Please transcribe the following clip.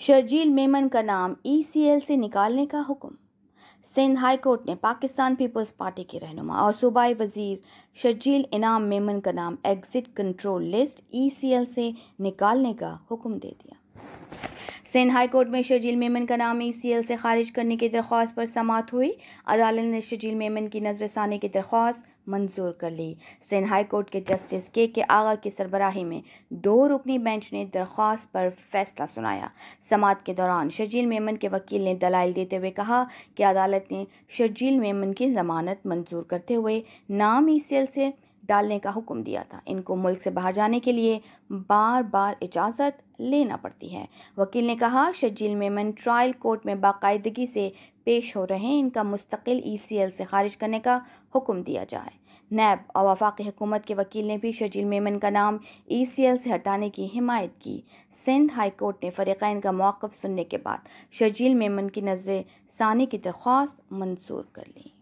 शर्जील मेमन का नाम ECL e से निकालने का हुक्म सिंध हाई कोर्ट ने पाकिस्तान पीपल्स पार्टी के रहनुमा और सूबाई वजीर शर्जील इनाम मेमन का नाम exit control list ECL e से निकालने का हुक्म दे दिया सिंध हाई कोर्ट में शजील मेमन का नाम ई सी एल से खारिज करने की दरख्वास्त पर समात हुई अदालत ने शजील मेमन की नजर सानी की दरख्वास्त मंजूर कर ली सिंध हाई कोर्ट के जस्टिस के के आगा की सरबराही में दो रुकनी बेंच ने दरख्वास्त पर फैसला सुनाया समात के दौरान शजील मेमन के वकील ने दलाइल देते हुए कहा कि अदालत ने शजील मेमन की जमानत मंजूर करते हुए नाम ई सी एल से डालने का हुक्म दिया था इनको मुल्क से बाहर जाने के लिए बार बार इजाज़त लेना पड़ती है वकील ने कहा शजील मेमन ट्रायल कोर्ट में बाकायदगी से पेश हो रहे हैं इनका मुस्तकिल ई सी एल से खारिज करने का हुक्म दिया जाए नैब और वफाक हुकूमत के वकील ने भी शजील मेमन का नाम ई सी एल से हटाने की हिमायत की सिंध हाई कोर्ट ने फ़रीक़ैन का मौक़ सुनने के बाद शजील मेमन की नजर सानी की दरख्वास्त मंसूर कर ली